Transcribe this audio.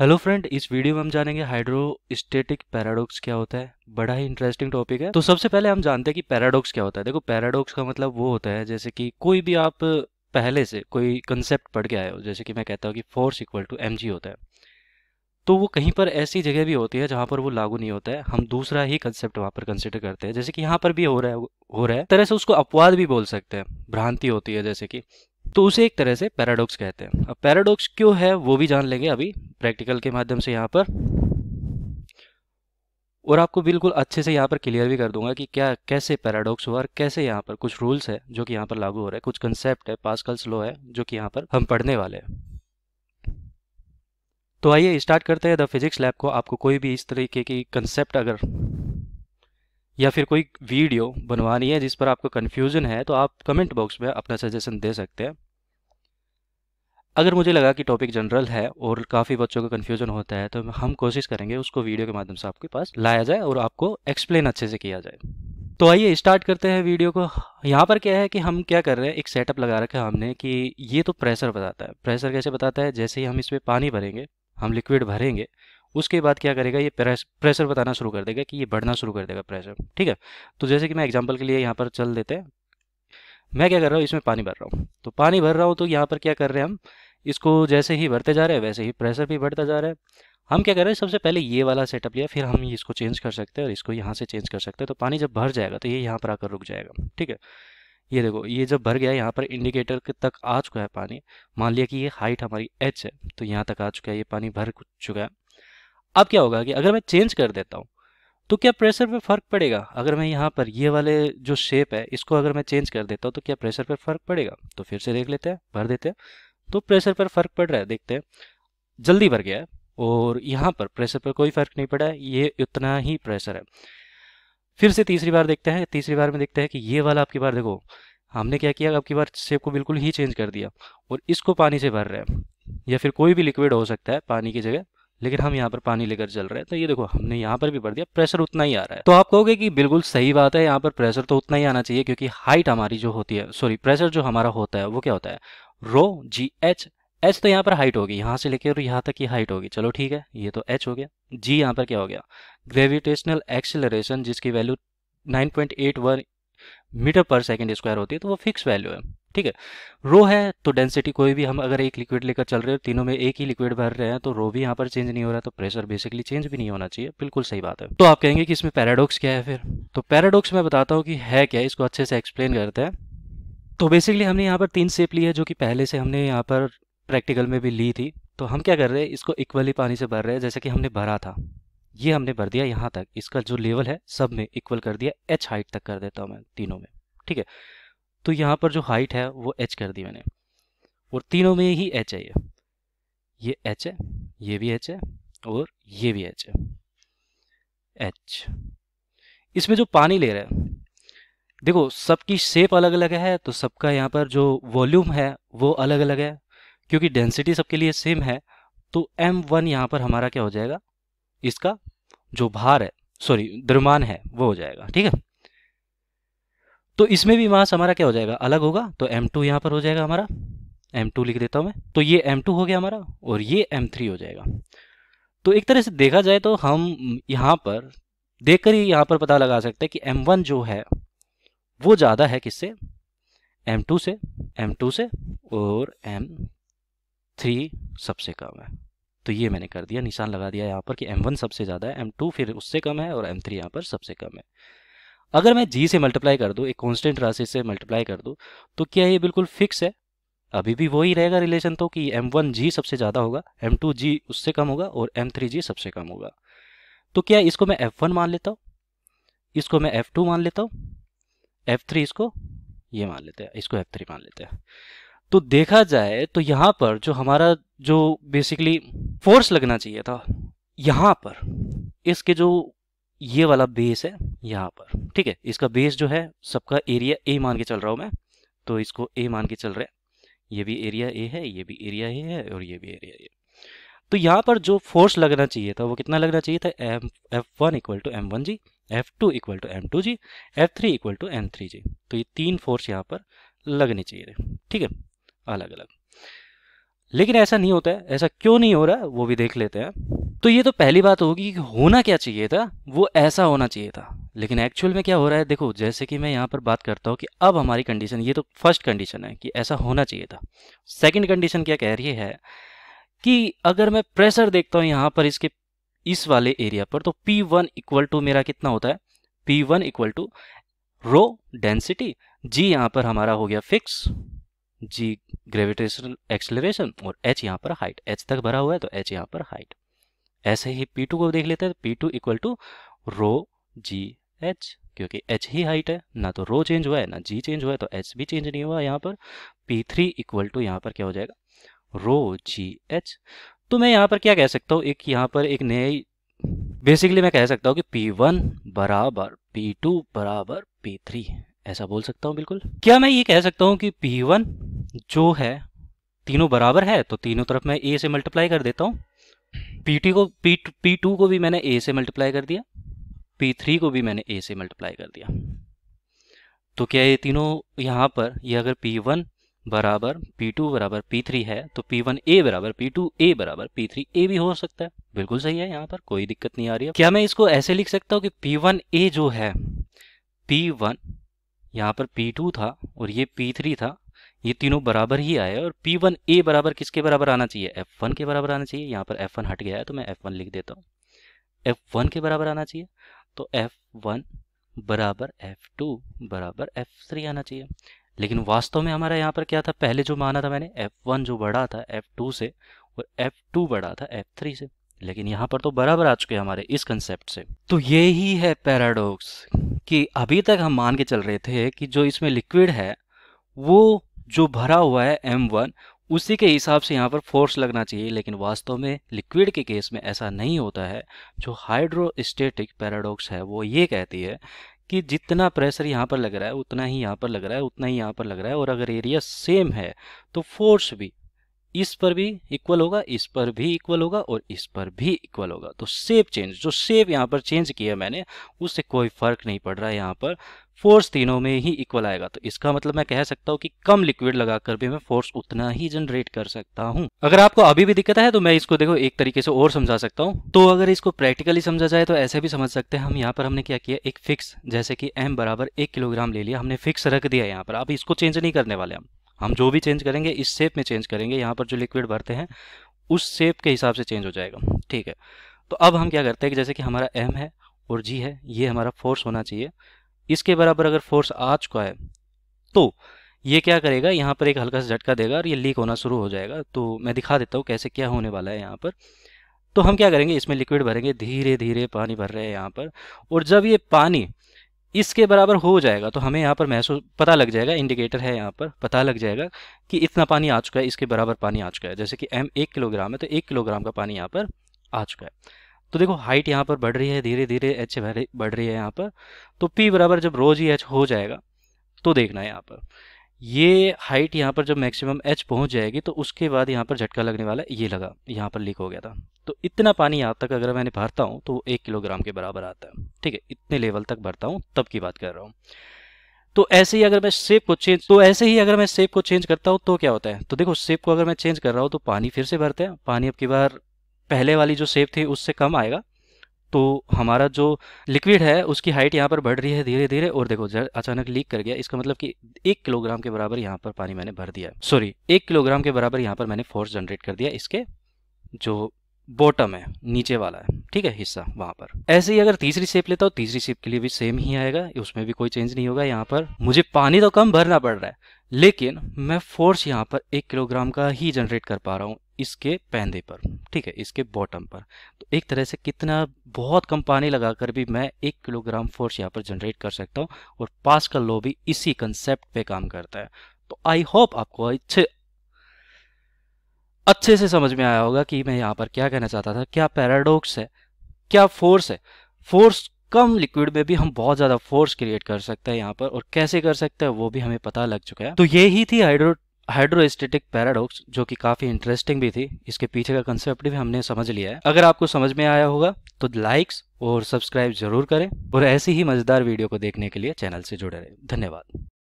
hello friend इस video में हम जानेंगे हाइड्रोस्टेटिक पैराडॉक्स क्या होता है बड़ा ही इंटरेस्टिंग टॉपिक है तो सबसे पहले हम जानते हैं कि पैराडॉक्स क्या होता है देखो पैराडॉक्स का मतलब वो होता है जैसे कि कोई भी आप पहले से कोई कंसेप्ट पढ़ के आए हो जैसे कि मैं कहता हूँ कि फोर्स इक्वल टू एम होता है तो वो कहीं पर ऐसी जगह भी होती है जहाँ पर वो लागू नहीं होता है हम दूसरा ही कंसेप्ट वहाँ पर कंसिडर करते हैं जैसे कि यहाँ पर भी हो रहा है हो रहा है तरह से उसको अपवाद भी बोल सकते हैं भ्रांति होती है जैसे कि तो उसे एक तरह से पैराडॉक्स कहते हैं अब पैराडॉक्स क्यों है वो भी जान लेंगे अभी प्रैक्टिकल के माध्यम से यहाँ पर और आपको बिल्कुल अच्छे से यहाँ पर क्लियर भी कर दूंगा कि क्या कैसे पैराडॉक्स हुआ और कैसे यहाँ पर कुछ रूल्स है जो कि यहाँ पर लागू हो रहे हैं कुछ कंसेप्ट है पास्कल्स लो है जो कि यहाँ पर हम पढ़ने वाले हैं तो आइए स्टार्ट करते हैं द फिजिक्स लैब को आपको कोई भी इस तरीके की कंसेप्ट अगर या फिर कोई वीडियो बनवानी है जिस पर आपको कन्फ्यूज़न है तो आप कमेंट बॉक्स में अपना सजेशन दे सकते हैं अगर मुझे लगा कि टॉपिक जनरल है और काफ़ी बच्चों का कन्फ्यूजन होता है तो हम कोशिश करेंगे उसको वीडियो के माध्यम से आपके पास लाया जाए और आपको एक्सप्लेन अच्छे से किया जाए तो आइए स्टार्ट करते हैं वीडियो को यहाँ पर क्या है कि हम क्या कर रहे हैं एक सेटअप लगा रखा है हमने कि ये तो प्रेशर बताता है प्रेशर कैसे बताता है जैसे ही हम इसमें पानी भरेंगे हम लिक्विड भरेंगे उसके बाद क्या करेगा ये प्रेशर बताना शुरू कर देगा कि ये बढ़ना शुरू कर देगा प्रेशर ठीक है तो जैसे कि मैं एग्जाम्पल के लिए यहाँ पर चल देते हैं मैं क्या कर रहा हूँ इसमें पानी भर रहा हूँ तो पानी भर रहा हूँ तो यहाँ पर क्या कर रहे हैं हम इसको जैसे ही भरते जा रहे हैं वैसे ही प्रेशर भी बढ़ता जा रहा है हम क्या कर रहे हैं सबसे पहले ये वाला सेटअप लिया फिर हम इसको चेंज कर सकते हैं और इसको यहाँ से चेंज कर सकते हैं तो पानी जब भर जाएगा तो ये यहाँ पर आकर रुक जाएगा ठीक है ये देखो ये जब भर गया यहाँ पर इंडिकेटर तक आ चुका है पानी मान लिया कि ये हाइट हमारी एच है तो यहाँ तक आ चुका है ये पानी भर चुका है अब क्या होगा कि अगर मैं चेंज कर देता हूँ तो क्या प्रेशर पे फ़र्क पड़ेगा अगर मैं यहाँ पर ये वाले जो शेप है इसको अगर मैं चेंज कर देता हूँ तो क्या प्रेशर पर फ़र्क पड़ेगा तो फिर से देख लेते हैं भर देते हैं तो प्रेशर पर फ़र्क पड़ रहा है देखते हैं जल्दी भर गया है और यहाँ पर प्रेशर पर कोई फ़र्क नहीं पड़ा है ये उतना ही प्रेशर है फिर से तीसरी बार देखते हैं तीसरी बार में देखते हैं कि ये वाला आपकी बार देखो हमने क्या किया आपकी बार शेप को बिल्कुल ही चेंज कर दिया और इसको पानी से भर रहे हैं या फिर कोई भी लिक्विड हो सकता है पानी की जगह लेकिन हम यहाँ पर पानी लेकर चल रहे हैं तो ये देखो हमने यहाँ पर भी भर दिया प्रेशर उतना ही आ रहा है तो आप कहोगे कि बिल्कुल सही बात है यहाँ पर प्रेशर तो उतना ही आना चाहिए क्योंकि हाइट हमारी जो होती है सॉरी प्रेशर जो हमारा होता है वो क्या होता है रो जी एच एच तो यहाँ पर हाइट होगी यहाँ से लेकर यहाँ तक की हाइट होगी चलो ठीक है ये तो एच हो गया जी यहाँ पर क्या हो गया ग्रेविटेशनल एक्सेलरेशन जिसकी वैल्यू 9.81 मीटर पर सेकंड स्क्वायर होती है तो वो फिक्स वैल्यू है ठीक है रो है तो डेंसिटी कोई भी हम अगर एक लिक्विड लेकर चल रहे हो तीनों में एक ही लिक्विड भर रहे हैं तो रो भी यहाँ पर चेंज नहीं हो रहा तो प्रेशर बेसिकली चेंज भी नहीं होना चाहिए बिल्कुल सही बात है तो आप कहेंगे कि इसमें पैराडॉक्स क्या है फिर तो पैराडॉक्स मैं बताता हूँ कि है क्या इसको अच्छे से एक्सप्लेन करते हैं तो बेसिकली हमने यहाँ पर तीन सेप ली है जो कि पहले से हमने यहाँ पर प्रैक्टिकल में भी ली थी तो हम क्या कर रहे हैं इसको इक्वली पानी से भर रहे हैं जैसे कि हमने भरा था ये हमने भर दिया यहाँ तक इसका जो लेवल है सब में इक्वल कर दिया एच हाइट तक कर देता हूँ मैं तीनों में ठीक है तो यहाँ पर जो हाइट है वो एच कर दी मैंने और तीनों में ही एच है ये ये एच है ये भी एच है और ये भी एच है एच इसमें जो पानी ले रहा है देखो सबकी शेप अलग अलग है तो सबका यहाँ पर जो वॉल्यूम है वो अलग अलग है क्योंकि डेंसिटी सबके लिए सेम है तो एम वन यहाँ पर हमारा क्या हो जाएगा इसका जो भार है सॉरी द्रमान है वो हो जाएगा ठीक है तो इसमें भी मास हमारा क्या हो जाएगा अलग होगा तो एम टू यहाँ पर हो जाएगा हमारा एम टू लिख देता हूँ मैं तो ये एम टू हो गया हमारा और ये एम थ्री हो जाएगा तो एक तरह से देखा जाए तो हम यहाँ पर देख कर ही यहाँ पर पता लगा सकते हैं कि एम वन जो है वो ज़्यादा है किससे एम टू से एम टू से और एम थ्री सबसे कम है तो ये मैंने कर दिया निशान लगा दिया यहाँ पर कि एम वन सबसे ज़्यादा है एम टू फिर उससे कम है और एम थ्री यहाँ पर सबसे कम है अगर मैं जी से मल्टीप्लाई कर दूँ एक कॉन्स्टेंट राशि से मल्टीप्लाई कर दूँ तो क्या ये बिल्कुल फिक्स है अभी भी वही रहेगा रिलेशन तो कि एम वन जी सबसे ज़्यादा होगा एम टू जी उससे कम होगा और एम थ्री जी सबसे कम होगा तो क्या इसको मैं एफ वन मान लेता हूँ इसको मैं एफ टू मान लेता हूँ एफ थ्री इसको ये मान लेते हैं इसको एफ थ्री मान लेते हैं तो देखा जाए तो यहाँ पर जो हमारा जो बेसिकली फोर्स लगना चाहिए था यहाँ पर इसके जो ये वाला बेस है यहाँ पर ठीक है इसका बेस जो है सबका एरिया ए मान के चल रहा हूँ मैं तो इसको ए मान के चल रहे हैं ये भी एरिया ए है ये भी एरिया ए है और ये भी एरिया ए तो यहाँ पर जो फोर्स लगना चाहिए था वो कितना लगना चाहिए था M F one equal to M one G F two equal to M two G F three equal to M three G तो ये तीन फोर्स यहाँ पर लगने चाहिए ठीक है अलग अलग लेकिन ऐसा नहीं होता है ऐसा क्यों नहीं हो रहा है वो भी देख लेते हैं तो ये तो पहली बात होगी कि होना क्या चाहिए था वो ऐसा होना चाहिए था लेकिन एक्चुअल में क्या हो रहा है देखो जैसे कि मैं यहाँ पर बात करता हूँ कि अब हमारी कंडीशन ये तो फर्स्ट कंडीशन है कि ऐसा होना चाहिए था सेकंड कंडीशन क्या कह रही है कि अगर मैं प्रेशर देखता हूँ यहाँ पर इसके इस वाले एरिया पर तो P1 वन इक्वल टू मेरा कितना होता है P1 one equal to rho density G यहाँ पर हमारा हो गया फिक्स जी ग्रेविटेशनल एक्सलरेशन और एच यहाँ पर हाइट एच तक भरा हुआ है तो एच यहाँ पर हाइट ऐसे ही पी टू को देख लेते हैं P two equal to rho G H क्योंकि एच ही हाइट है ना तो रो चेंज हुआ है ना जी चेंज हुआ है तो एच भी चेंज नहीं हुआ यहाँ पर पी थ्री इक्वल टू यहाँ पर क्या हो जाएगा रो जी एच तो मैं यहाँ पर क्या कह सकता हूँ एक यहाँ पर एक नई बेसिकली मैं कह सकता हूँ कि पी वन बराबर पी टू बराबर पी थ्री ऐसा बोल सकता हूँ बिल्कुल क्या मैं ये कह सकता हूँ कि पी वन जो है तीनों बराबर है तो तीनों तरफ मैं ए से मल्टीप्लाई कर देता हूँ पी टी को पी पी टू को भी मैंने ए से मल्टीप्लाई कर दिया पी थ्री को भी मैंने ए से मल्टीप्लाई कर दिया तो क्या ये तीनों यहाँ पर ये अगर पी वन बराबर पी टू बराबर पी थ्री है तो पी वन ए बराबर पी टू ए बराबर पी थ्री ए भी हो सकता है बिल्कुल सही है यहाँ पर कोई दिक्कत नहीं आ रही है क्या मैं इसको ऐसे लिख सकता हूँ कि पी वन ए जो है पी वन यहाँ पर पी टू था और ये पी थ्री था ये तीनों बराबर ही आए और पी वन ए बराबर किसके बराबर आना चाहिए एफ वन के बराबर आना चाहिए यहाँ पर एफ वन हट गया है तो मैं एफ वन लिख देता हूँ एफ वन के बराबर आना चाहिए तो एफ वन बराबर एफ टू बराबर एफ थ्री आना चाहिए लेकिन वास्तव में हमारा यहाँ पर क्या था पहले जो माना था मैंने एफ वन जो बड़ा था एफ टू से और एफ टू बड़ा था एफ थ्री से लेकिन यहाँ पर तो बराबर आ चुके हमारे इस कंसेप्ट से तो ये ही है पैराडोक्स कि अभी तक हम मान के चल रहे थे कि जो इसमें लिक्विड है वो जो भरा हुआ है एम वन उसी के हिसाब से यहाँ पर फोर्स लगना चाहिए लेकिन वास्तव में लिक्विड के केस में ऐसा नहीं होता है जो हाइड्रोस्टेटिक पैराडॉक्स है वो ये कहती है कि जितना प्रेशर यहाँ पर लग रहा है उतना ही यहाँ पर लग रहा है उतना ही यहाँ पर लग रहा है और अगर एरिया सेम है तो फोर्स भी इस पर भी इक्वल होगा इस पर भी इक्वल होगा और इस पर भी इक्वल होगा तो सेप चेंज जो सेप यहाँ पर चेंज किया मैंने उससे कोई फर्क नहीं पड़ रहा है यहाँ पर फोर्स तीनों में ही इक्वल आएगा तो इसका मतलब मैं कह सकता हूँ कि कम लिक्विड लगाकर भी मैं फोर्स उतना ही जनरेट कर सकता हूँ अगर आपको अभी भी दिक्कत है तो मैं इसको देखो एक तरीके से और समझा सकता हूँ तो अगर इसको प्रैक्टिकली समझा जाए तो ऐसे भी समझ सकते हैं हम यहाँ पर हमने क्या किया एक फिक्स जैसे कि एम बराबर एक किलोग्राम ले लिया हमने फिक्स रख दिया यहाँ पर अब इसको चेंज नहीं करने वाले हम हम जो भी चेंज करेंगे इस शेप में चेंज करेंगे यहाँ पर जो लिक्विड भरते हैं उस शेप के हिसाब से चेंज हो जाएगा ठीक है तो अब हम क्या करते हैं कि जैसे कि हमारा एम है और जी है ये हमारा फोर्स होना चाहिए इसके बराबर अगर फोर्स आ चुका है तो ये क्या करेगा यहाँ पर एक हल्का सा झटका देगा और ये लीक होना शुरू हो जाएगा तो मैं दिखा देता हूँ कैसे क्या होने वाला है यहाँ पर तो हम क्या करेंगे इसमें लिक्विड भरेंगे धीरे धीरे पानी भर रहे हैं यहाँ पर और जब ये पानी इसके बराबर हो जाएगा तो हमें यहाँ पर महसूस पता लग जाएगा इंडिकेटर है यहाँ पर पता लग जाएगा कि इतना पानी आ चुका है इसके बराबर पानी आ चुका है जैसे कि एम एक किलोग्राम है तो एक किलोग्राम का पानी यहाँ पर आ चुका है तो देखो हाइट यहाँ पर बढ़ रही है धीरे धीरे एच बढ़ रही है यहाँ पर तो पी बराबर जब रोज ही एच हो जाएगा तो देखना है यहाँ पर ये हाइट यहाँ पर जब मैक्सिमम एच पहुँच जाएगी तो उसके बाद यहाँ पर झटका लगने वाला ये लगा यहाँ पर लीक हो गया था तो इतना पानी यहाँ तक अगर मैंने भरता हूँ तो वो एक किलोग्राम के बराबर आता है ठीक है इतने लेवल तक भरता हूँ तब की बात कर रहा हूँ तो ऐसे ही अगर मैं सेप को चेंज तो ऐसे ही अगर मैं सेप को चेंज करता हूँ तो क्या होता है तो देखो सेप को अगर मैं चेंज कर रहा हूँ तो पानी फिर से भरते हैं पानी अब की बार पहले वाली जो सेप थी उससे कम आएगा तो हमारा जो लिक्विड है उसकी हाइट यहाँ पर बढ़ रही है धीरे धीरे और देखो जर अचानक लीक कर गया इसका मतलब कि एक किलोग्राम के बराबर यहाँ पर पानी मैंने भर दिया सॉरी एक किलोग्राम के बराबर यहाँ पर मैंने फोर्स जनरेट कर दिया इसके जो बॉटम है नीचे वाला है ठीक है हिस्सा वहां पर ऐसे ही अगर तीसरी शेप लेता हूँ तीसरी शेप के लिए भी सेम ही आएगा उसमें भी कोई चेंज नहीं होगा यहाँ पर मुझे पानी तो कम भरना पड़ रहा है लेकिन मैं फोर्स यहाँ पर एक किलोग्राम का ही जनरेट कर पा रहा हूँ इसके पैंदे पर ठीक है इसके बॉटम पर तो एक तरह से कितना बहुत कम पानी लगाकर भी मैं एक किलोग्राम फोर्स यहाँ पर जनरेट कर सकता हूँ और पास का लो भी इसी कंसेप्ट पे काम करता है तो आई होप आपको अच्छे अच्छे से समझ में आया होगा कि मैं यहाँ पर क्या कहना चाहता था क्या पैराडोक्स है क्या फोर्स है फोर्स कम लिक्विड में भी हम बहुत ज़्यादा फोर्स क्रिएट कर सकते हैं यहाँ पर और कैसे कर सकते हैं वो भी हमें पता लग चुका है तो ये ही थी हाइड्रो हाइड्रोस्टेटिक पैराडॉक्स जो कि काफ़ी इंटरेस्टिंग भी थी इसके पीछे का कंसेप्ट भी हमने समझ लिया है अगर आपको समझ में आया होगा तो लाइक्स और सब्सक्राइब जरूर करें और ऐसी ही मज़ेदार वीडियो को देखने के लिए चैनल से जुड़े रहे धन्यवाद